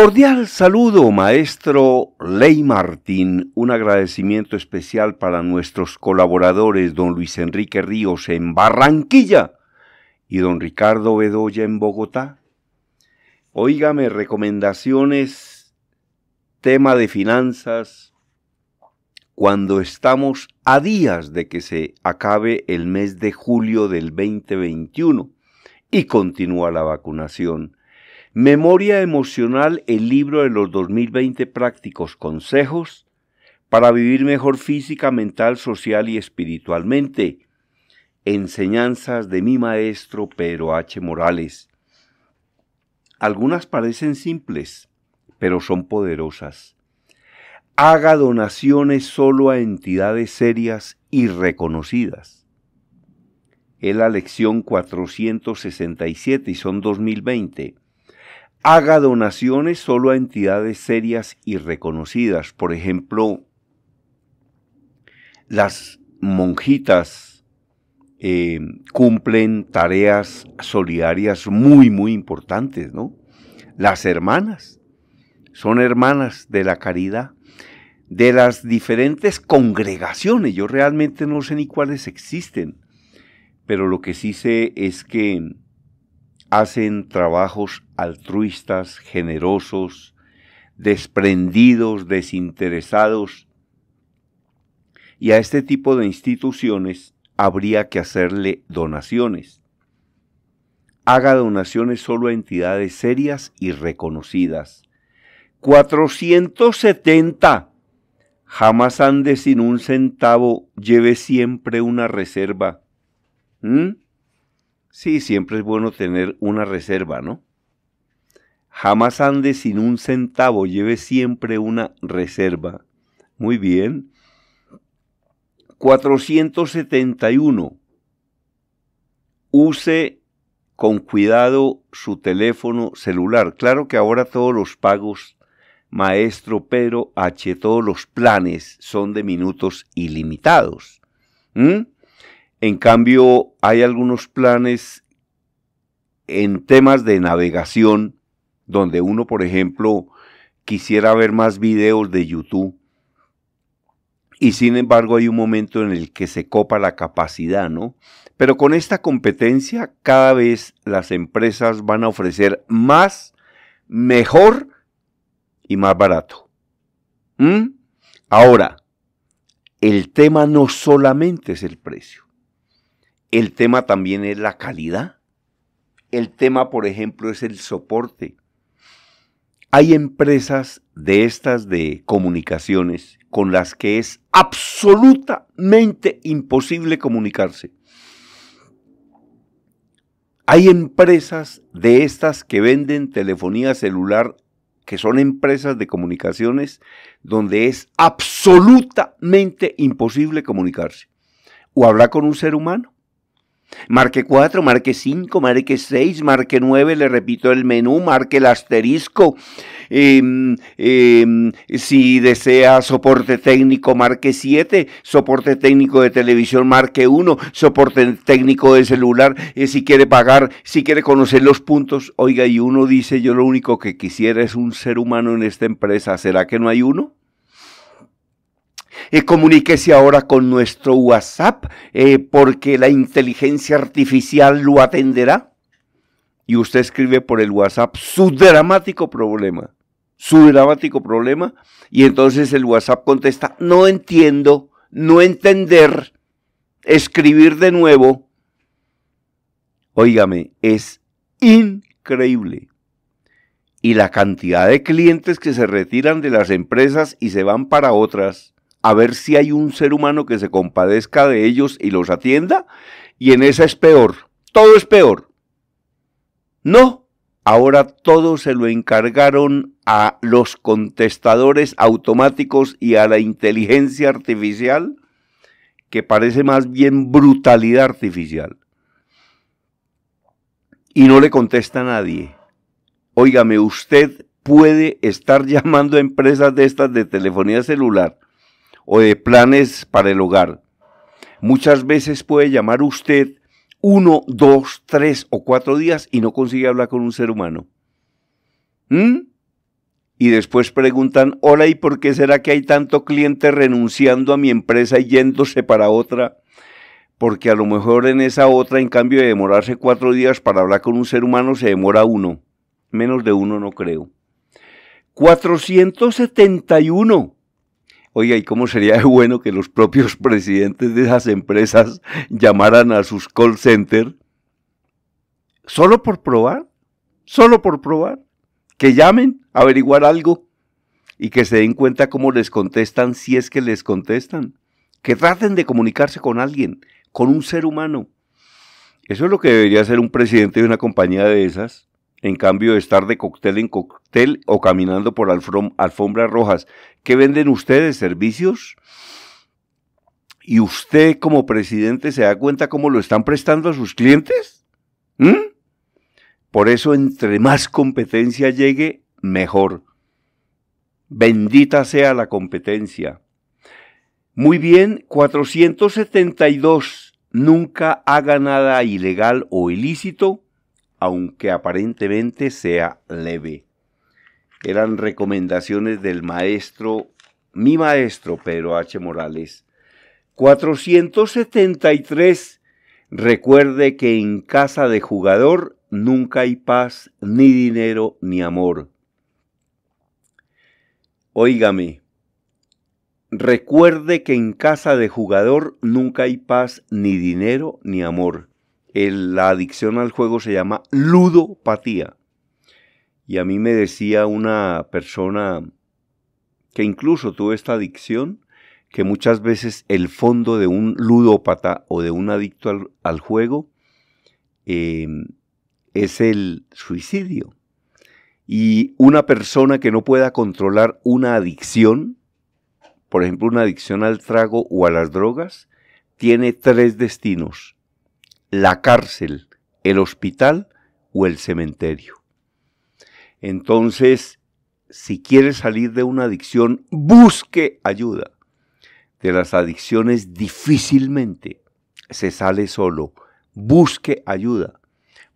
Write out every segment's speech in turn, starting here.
Cordial saludo, maestro Ley Martín. Un agradecimiento especial para nuestros colaboradores, don Luis Enrique Ríos en Barranquilla y don Ricardo Bedoya en Bogotá. Óigame, recomendaciones, tema de finanzas, cuando estamos a días de que se acabe el mes de julio del 2021 y continúa la vacunación Memoria emocional, el libro de los 2020 prácticos consejos para vivir mejor física, mental, social y espiritualmente. Enseñanzas de mi maestro Pedro H. Morales. Algunas parecen simples, pero son poderosas. Haga donaciones solo a entidades serias y reconocidas. Es la lección 467 y son 2020 haga donaciones solo a entidades serias y reconocidas. Por ejemplo, las monjitas eh, cumplen tareas solidarias muy, muy importantes, ¿no? Las hermanas son hermanas de la caridad, de las diferentes congregaciones. Yo realmente no sé ni cuáles existen, pero lo que sí sé es que hacen trabajos altruistas, generosos, desprendidos, desinteresados. Y a este tipo de instituciones habría que hacerle donaciones. Haga donaciones solo a entidades serias y reconocidas. 470. Jamás ande sin un centavo, lleve siempre una reserva. ¿Mm? Sí, siempre es bueno tener una reserva, ¿no? Jamás ande sin un centavo, lleve siempre una reserva. Muy bien. 471. Use con cuidado su teléfono celular. Claro que ahora todos los pagos, maestro Pedro H, todos los planes son de minutos ilimitados. ¿Mm? En cambio, hay algunos planes en temas de navegación, donde uno, por ejemplo, quisiera ver más videos de YouTube. Y sin embargo hay un momento en el que se copa la capacidad, ¿no? Pero con esta competencia cada vez las empresas van a ofrecer más, mejor y más barato. ¿Mm? Ahora, el tema no solamente es el precio. El tema también es la calidad. El tema, por ejemplo, es el soporte. Hay empresas de estas de comunicaciones con las que es absolutamente imposible comunicarse. Hay empresas de estas que venden telefonía celular, que son empresas de comunicaciones, donde es absolutamente imposible comunicarse. O hablar con un ser humano Marque 4, marque 5, marque 6, marque 9, le repito el menú, marque el asterisco. Em, em, si desea soporte técnico, marque 7, soporte técnico de televisión, marque 1, soporte técnico de celular, eh, si quiere pagar, si quiere conocer los puntos. Oiga, y uno dice, yo lo único que quisiera es un ser humano en esta empresa, ¿será que no hay uno? Eh, comuníquese ahora con nuestro WhatsApp eh, porque la inteligencia artificial lo atenderá. Y usted escribe por el WhatsApp su dramático problema, su dramático problema. Y entonces el WhatsApp contesta, no entiendo, no entender, escribir de nuevo. Óigame, es increíble. Y la cantidad de clientes que se retiran de las empresas y se van para otras a ver si hay un ser humano que se compadezca de ellos y los atienda, y en esa es peor, todo es peor. No, ahora todo se lo encargaron a los contestadores automáticos y a la inteligencia artificial, que parece más bien brutalidad artificial. Y no le contesta a nadie. Óigame, usted puede estar llamando a empresas de estas de telefonía celular o de planes para el hogar. Muchas veces puede llamar usted uno, dos, tres o cuatro días y no consigue hablar con un ser humano. ¿Mm? Y después preguntan, hola, ¿y por qué será que hay tanto cliente renunciando a mi empresa y yéndose para otra? Porque a lo mejor en esa otra, en cambio de demorarse cuatro días para hablar con un ser humano, se demora uno. Menos de uno no creo. 471 Oiga, ¿y cómo sería bueno que los propios presidentes de esas empresas llamaran a sus call center solo por probar? Solo por probar. Que llamen, a averiguar algo y que se den cuenta cómo les contestan si es que les contestan. Que traten de comunicarse con alguien, con un ser humano. Eso es lo que debería hacer un presidente de una compañía de esas en cambio de estar de cóctel en cóctel o caminando por alfombras rojas. ¿Qué venden ustedes? ¿Servicios? ¿Y usted como presidente se da cuenta cómo lo están prestando a sus clientes? ¿Mm? Por eso, entre más competencia llegue, mejor. Bendita sea la competencia. Muy bien, 472. Nunca haga nada ilegal o ilícito aunque aparentemente sea leve. Eran recomendaciones del maestro, mi maestro Pedro H. Morales. 473. Recuerde que en casa de jugador nunca hay paz, ni dinero, ni amor. Óigame, recuerde que en casa de jugador nunca hay paz, ni dinero, ni amor la adicción al juego se llama ludopatía. Y a mí me decía una persona que incluso tuvo esta adicción, que muchas veces el fondo de un ludópata o de un adicto al, juego em, es el suicidio. Y una persona que no pueda controlar una adicción, por ejemplo una adicción al trago o a las drogas, tiene tres destinos la cárcel, el hospital o el cementerio. Entonces, si quiere salir de una adicción, busque ayuda. De las adicciones difícilmente se sale solo. Busque ayuda.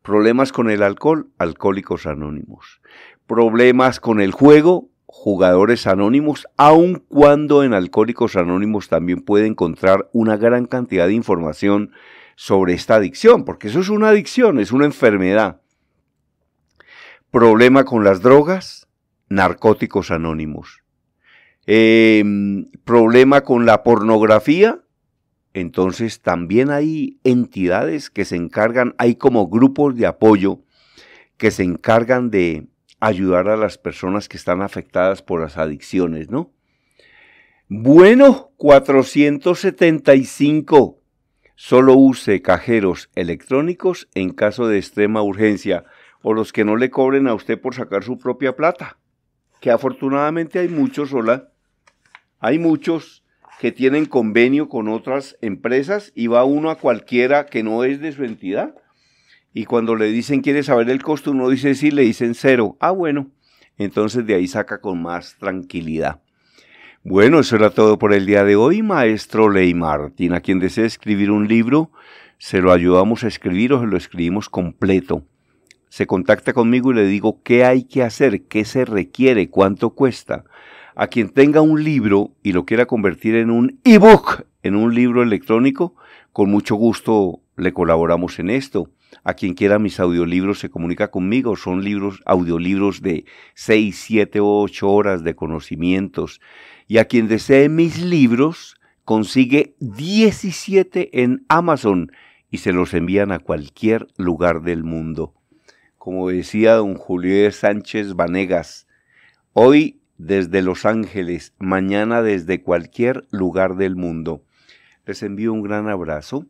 Problemas con el alcohol, alcohólicos anónimos. Problemas con el juego, jugadores anónimos, aun cuando en alcohólicos anónimos también puede encontrar una gran cantidad de información sobre esta adicción, porque eso es una adicción, es una enfermedad. Problema con las drogas, narcóticos anónimos. Em, problema con la pornografía, entonces también hay entidades que se encargan, hay como grupos de apoyo que se encargan de ayudar a las personas que están afectadas por las adicciones, ¿no? Bueno, 475. Solo use cajeros electrónicos en caso de extrema urgencia o los que no le cobren a usted por sacar su propia plata, que afortunadamente hay muchos, hola, hay muchos que tienen convenio con otras empresas y va uno a cualquiera que no es de su entidad y cuando le dicen quiere saber el costo, uno dice sí, le dicen cero. Ah, bueno, entonces de ahí saca con más tranquilidad. Bueno, eso era todo por el día de hoy, maestro Ley Martín. A quien desee escribir un libro, se lo ayudamos a escribir o se lo escribimos completo. Se contacta conmigo y le digo qué hay que hacer, qué se requiere, cuánto cuesta. A quien tenga un libro y lo quiera convertir en un ebook, en un libro electrónico, con mucho gusto le colaboramos en esto. A quien quiera mis audiolibros se comunica conmigo. Son libros, audiolibros de 6, 7 o 8 horas de conocimientos y a quien desee mis libros consigue 17 en Amazon y se los envían a cualquier lugar del mundo. Como decía don Julio e. Sánchez Vanegas, hoy desde Los Ángeles, mañana desde cualquier lugar del mundo. Les envío un gran abrazo.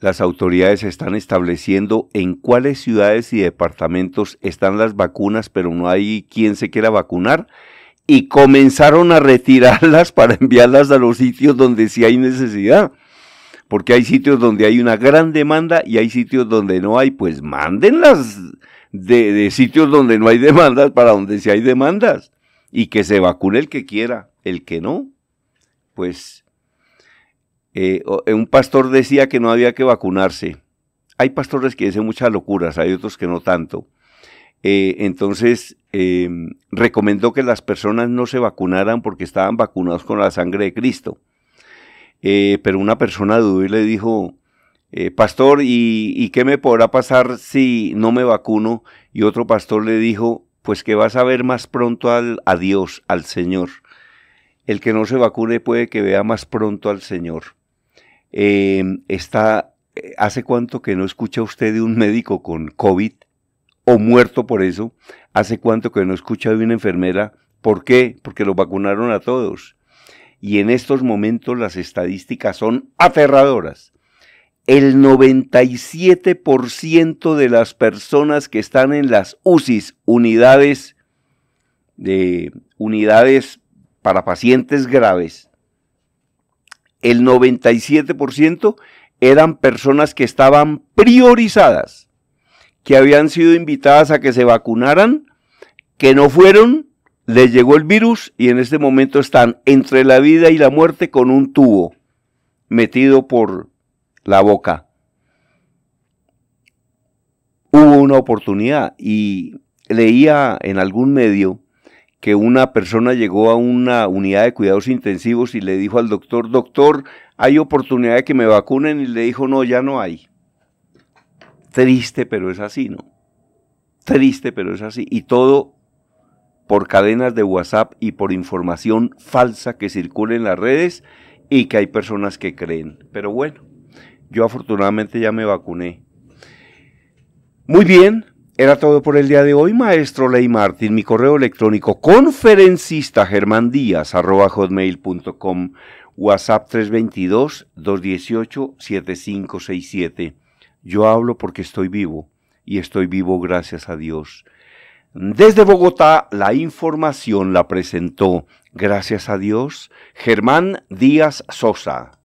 Las autoridades están estableciendo en cuáles ciudades y departamentos están las vacunas, pero no hay quien se quiera vacunar y comenzaron a retirarlas para enviarlas a los sitios donde sí hay necesidad. Porque hay sitios donde hay una gran demanda y hay sitios donde no hay, pues mándenlas de, de sitios donde no hay demandas para donde sí hay demandas. Y que se vacune el que quiera, el que no, pues eh, eh, un pastor decía que no había que vacunarse. Hay pastores que dicen muchas locuras, hay otros que no tanto. Eh, entonces, em, recomendó que las personas no se vacunaran porque estaban vacunados con la sangre de Cristo. Eh, pero una persona dudó y le dijo, eh, pastor, ¿y, qué me podrá pasar si no me vacuno? Y otro pastor le dijo, pues que vas a ver más pronto al, a Dios, al Señor. El que no se vacune puede que vea más pronto al Señor. Em, está, ¿Hace cuánto que no escucha usted de un médico con COVID o muerto por eso. Hace cuánto que no escucha de una enfermera. ¿Por qué? Porque lo vacunaron a todos. Y en estos momentos las estadísticas son aferradoras. El 97% de las personas que están en las UCIs, unidades de unidades para pacientes graves, el 97% eran personas que estaban priorizadas que habían sido invitadas a que se vacunaran, que no fueron, les llegó el virus y en este momento están entre la vida y la muerte con un tubo metido por la boca. Hubo una oportunidad y leía en algún medio que una persona llegó a una unidad de cuidados intensivos y le dijo al doctor, doctor, ¿hay oportunidad de que me vacunen? Y le dijo, no, ya no hay. Triste, pero es así, ¿no? Triste, pero es así. Y todo por cadenas de WhatsApp y por información falsa que circula en las redes y que hay personas que creen. Pero bueno, yo afortunadamente ya me vacuné. Muy bien, era todo por el día de hoy, maestro Ley Martín. Mi correo electrónico conferencista Díaz arroba hotmail.com WhatsApp 322-218-7567. Yo hablo porque estoy vivo y estoy vivo gracias a Dios. Desde Bogotá la información la presentó, gracias a Dios, Germán Díaz Sosa.